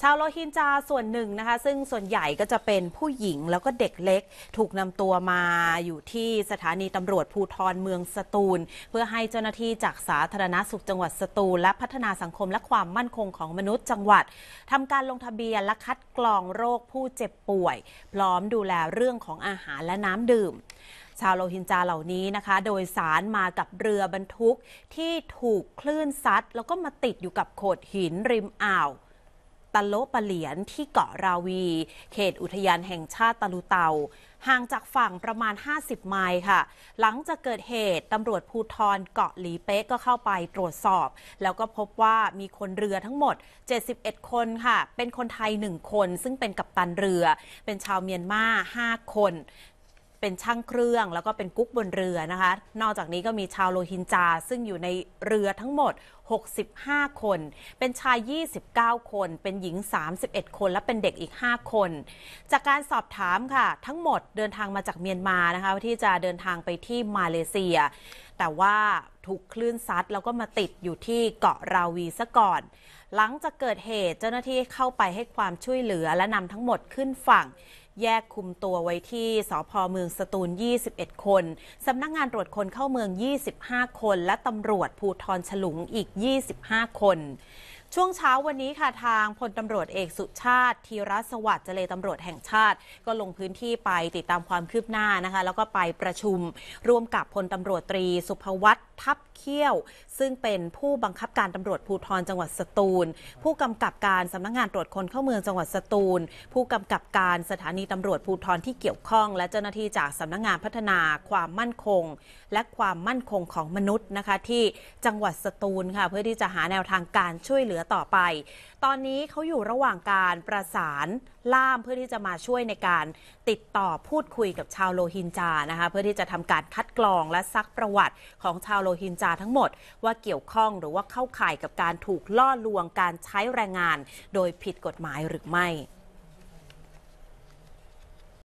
ชาวโรฮินจาส่วนหนึ่งนะคะ ซึ่งส่วนใหญ่ก็จะเป็นผู้หญิงแล้วก็เด็กเล็ก ถูกนำตัวมาอยู่ที่สถานีตำรวจภูทรเมืองสตูล เพื่อให้เจ้าหน้าที่จากสาธารณสุขจังหวัดสตูล และพัฒนาสังคมและความมั่นคงของมนุษย์จังหวัดทำการลงทะเบียนและคัดกรองโรคผู้เจ็บป่วย พร้อมดูแลเรื่องของอาหารและน้ำดื่มชาวโรฮิงจาเหล่านี้นะคะ โดยสารมากับเรือบรรทุกที่ถูกคลื่นซัดแล้วก็มาติดอยู่กับโขดหินริมอ่าวตะโลปะเหลียนที่เกาะราวี เขตอุทยานแห่งชาติตะลุเตา ห่างจากฝั่งประมาณ 50 ไมล์ค่ะ หลังจากเกิดเหตุ ตำรวจภูทรเกาะหลีเป๊กก็เข้าไปตรวจสอบ แล้วก็พบว่ามีคนเรือทั้งหมด 71 คนค่ะ เป็นคนไทย 1 คนซึ่งเป็นกัปตันเรือ เป็นชาวเมียนมา5คนเป็นช่างเครื่องแล้วก็เป็นกุ๊กบนเรือนะคะ นอกจากนี้ก็มีชาวโลฮินจาซึ่งอยู่ในเรือทั้งหมด 65 คน เป็นชาย 29 คน เป็นหญิง 31 คน และเป็นเด็กอีก 5 คน จากการสอบถามค่ะ ทั้งหมดเดินทางมาจากเมียนมานะคะที่จะเดินทางไปที่มาเลเซีย แต่ว่าถูกคลื่นซัดแล้วก็มาติดอยู่ที่เกาะราวีซะก่อน หลังจากเกิดเหตุเจ้าหน้าที่เข้าไปให้ความช่วยเหลือและนำทั้งหมดขึ้นฝั่งแยกคุมตัวไว้ที่สพเมืองสตูล 21 คน สำนักงงานตรวจคนเข้าเมือง 25 คน และตำรวจภูทรฉลุงอีก 25 คนช่วงเช้า วันนี้ค่ะทางพลตำรวจเอกสุชาติธีรสวัสดิ์เจเลตำรวจแห่งชาติ ก็ลงพื้นที่ไปติดตามความคืบหน้านะคะแล้วก็ไปประชุมร่วมกับพลตำรวจตรี สุภวัฒน์ทับเขี้ยว ซึ่งเป็นผู้บังคับการตำรวจภูธรจังหวัดสตูล ผู้กำกับการสำนักงงานตรวจคนเข้าเมืองจังหวัดสตูล ผู้กำกับการสถานีตำรวจภูธรที่เกี่ยวข้อง และเจ้าหน้าที่จากสำนักงงานพัฒนา ความมั่นคง และความมั่นคงของมนุษย์นะคะที่จังหวัดสตูลค่ะเพื่อที่จะหาแนวทางการช่วยเหลืออต่อไป ตอนนี้เขาอยู่ระหว่างการประสานล่ามเพื่อที่จะมาช่วยในการติดต่อพูดคุยกับชาวโลฮินจานะคะเพื่อที่จะทำการคัดกรองและซักประวัติของชาวโลฮินจาทั้งหมดว่าเกี่ยวข้องหรือว่าเข้าข่ายกับการถูกล่อลวงการใช้แรงงานโดยผิดกฎหมายหรือไม่